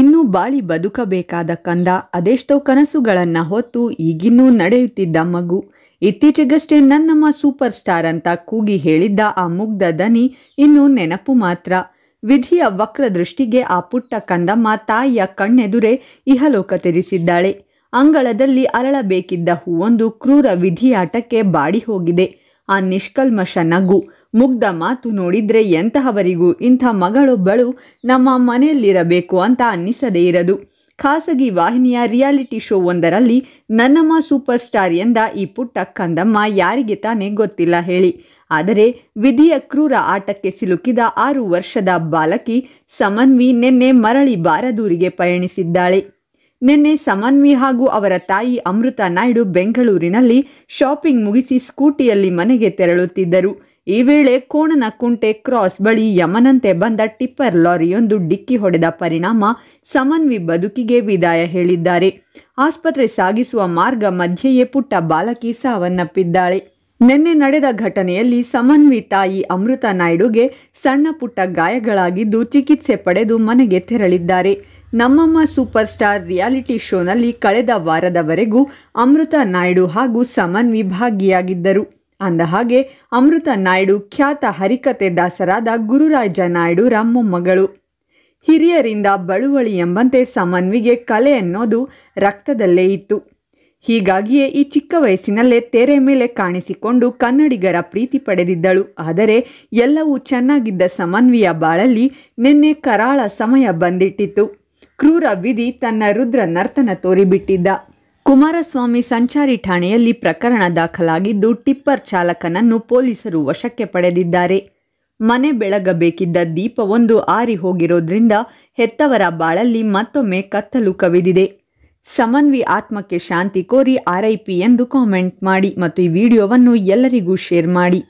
ಇನ್ನು ಬಾಳಿ ಬದುಕಬೇಕಾದ ಕಂದ ಅದೆಷ್ಟೋ ಕನಸುಗಳನ್ನು ಹೊತ್ತು ಈಗಿನ್ನೂ ನಡೆಯುತ್ತಿದ್ದ ಮಗು ಇತ್ತೀಚೆಗಷ್ಟೇ ನನ್ನಮ್ಮ ಸೂಪರ್ ಸ್ಟಾರ್ ಅಂತ ಕೂಗಿ ಹೇಳಿದ್ದ ಆ ಮುಗ್ಧ ದನಿ ಇನ್ನೂ ನೆನಪು ಮಾತ್ರ ವಿಧಿಯ ವಕ್ರ ದೃಷ್ಟಿಗೆ ಆ ಪುಟ್ಟ ಕಂದಮ್ಮ ತಾಯಿಯ ಕಣ್ಣೆದುರೇ ಇಹಲೋಕ ತೆರಿಸಿದ್ದಾಳೆ ಅಂಗಳದಲ್ಲಿ ಅರಳಬೇಕಿದ್ದ ಹೂವೊಂದು ಕ್ರೂರ ವಿಧಿಯಾಟಕ್ಕೆ ಬಾಡಿ ಹೋಗಿದೆ ಆ ನಿಷ್ಕಲ್ಮಶ ನಗು ಮುಗ್ಧ ಮಾತು ನೋಡಿದ್ರೆ ಎಂತಹವರಿಗೂ ಇಂಥ ಮಗಳೊಬ್ಬಳು ನಮ್ಮ ಮನೆಯಲ್ಲಿರಬೇಕು ಅಂತ ಅನ್ನಿಸದೇ ಇರದು ಖಾಸಗಿ ವಾಹಿನಿಯ ರಿಯಾಲಿಟಿ ಶೋ ಒಂದರಲ್ಲಿ ನನ್ನಮ್ಮ ಸೂಪರ್ ಸ್ಟಾರ್ ಎಂದ ಈ ಪುಟ್ಟ ಕಂದಮ್ಮ ಯಾರಿಗೆ ತಾನೇ ಗೊತ್ತಿಲ್ಲ ಹೇಳಿ ಆದರೆ ವಿಧಿಯ ಕ್ರೂರ ಆಟಕ್ಕೆ ಸಿಲುಕಿದ ಆರು ವರ್ಷದ ಬಾಲಕಿ ಸಮನ್ವಿ ನಿನ್ನೆ ಮರಳಿ ಬಾರದೂರಿಗೆ ಪಯಣಿಸಿದ್ದಾಳೆ ನಿನ್ನೆ ಸಮನ್ವಿ ಹಾಗೂ ಅವರ ತಾಯಿ ಅಮೃತ ನಾಯ್ಡು ಬೆಂಗಳೂರಿನಲ್ಲಿ ಶಾಪಿಂಗ್ ಮುಗಿಸಿ ಸ್ಕೂಟಿಯಲ್ಲಿ ಮನೆಗೆ ತೆರಳುತ್ತಿದ್ದರು ಈ ವೇಳೆ ಕುಂಟೆ ಕ್ರಾಸ್ ಬಳಿ ಯಮನಂತೆ ಬಂದ ಟಿಪ್ಪರ್ ಲಾರಿಯೊಂದು ಡಿಕ್ಕಿ ಹೊಡೆದ ಪರಿಣಾಮ ಸಮನ್ವಿ ಬದುಕಿಗೆ ವಿದಾಯ ಹೇಳಿದ್ದಾರೆ ಆಸ್ಪತ್ರೆ ಸಾಗಿಸುವ ಮಾರ್ಗ ಮಧ್ಯೆಯೇ ಪುಟ್ಟ ಬಾಲಕಿ ಸಾವನ್ನಪ್ಪಿದ್ದಾಳೆ ನಿನ್ನೆ ನಡೆದ ಘಟನೆಯಲ್ಲಿ ಸಮನ್ವಿ ತಾಯಿ ಅಮೃತ ನಾಯ್ಡುಗೆ ಸಣ್ಣ ಪುಟ್ಟ ಗಾಯಗಳಾಗಿದ್ದು ಚಿಕಿತ್ಸೆ ಪಡೆದು ಮನೆಗೆ ತೆರಳಿದ್ದಾರೆ ನಮ್ಮಮ್ಮ ಸೂಪರ್ ಸ್ಟಾರ್ ರಿಯಾಲಿಟಿ ಶೋನಲ್ಲಿ ಕಳೆದ ವಾರದವರೆಗೂ ಅಮೃತ ನಾಯ್ಡು ಹಾಗೂ ಸಮನ್ ವಿಭಾಗಿಯಾಗಿದ್ದರು ಅಂದಹಾಗೆ ಅಮೃತ ನಾಯ್ಡು ಖ್ಯಾತ ಹರಿಕತೆ ದಾಸರಾದ ಗುರುರಾಜ ನಾಯ್ಡುರ ಮೊಮ್ಮಗಳು ಹಿರಿಯರಿಂದ ಬಳುವಳಿ ಎಂಬಂತೆ ಸಮನ್ವಿಗೆ ಕಲೆ ಅನ್ನೋದು ರಕ್ತದಲ್ಲೇ ಇತ್ತು ಹೀಗಾಗಿಯೇ ಈ ಚಿಕ್ಕ ವಯಸ್ಸಿನಲ್ಲೇ ತೆರೆ ಮೇಲೆ ಕಾಣಿಸಿಕೊಂಡು ಕನ್ನಡಿಗರ ಪ್ರೀತಿ ಪಡೆದಿದ್ದಳು ಆದರೆ ಎಲ್ಲವೂ ಚೆನ್ನಾಗಿದ್ದ ಸಮನ್ವಿಯ ಬಾಳಲ್ಲಿ ನಿನ್ನೆ ಕರಾಳ ಸಮಯ ಬಂದಿಟ್ಟಿತ್ತು ಕ್ರೂರ ವಿಧಿ ತನ್ನ ರುದ್ರ ನರ್ತನ ತೋರಿಬಿಟ್ಟಿದ್ದ ಕುಮಾರಸ್ವಾಮಿ ಸಂಚಾರಿ ಠಾಣೆಯಲ್ಲಿ ಪ್ರಕರಣ ದಾಖಲಾಗಿದ್ದು ಟಿಪ್ಪರ್ ಚಾಲಕನನ್ನು ಪೊಲೀಸರು ವಶಕ್ಕೆ ಪಡೆದಿದ್ದಾರೆ ಮನೆ ಬೆಳಗಬೇಕಿದ್ದ ದೀಪವೊಂದು ಆರಿ ಹೋಗಿರೋದ್ರಿಂದ ಹೆತ್ತವರ ಬಾಳಲ್ಲಿ ಮತ್ತೊಮ್ಮೆ ಕತ್ತಲು ಕವಿದಿದೆ ಸಮನ್ವಿ ಆತ್ಮಕ್ಕೆ ಶಾಂತಿ ಕೋರಿ ಆರ್ಐಪಿ ಎಂದು ಕಾಮೆಂಟ್ ಮಾಡಿ ಮತ್ತು ಈ ವಿಡಿಯೋವನ್ನು ಎಲ್ಲರಿಗೂ ಶೇರ್ ಮಾಡಿ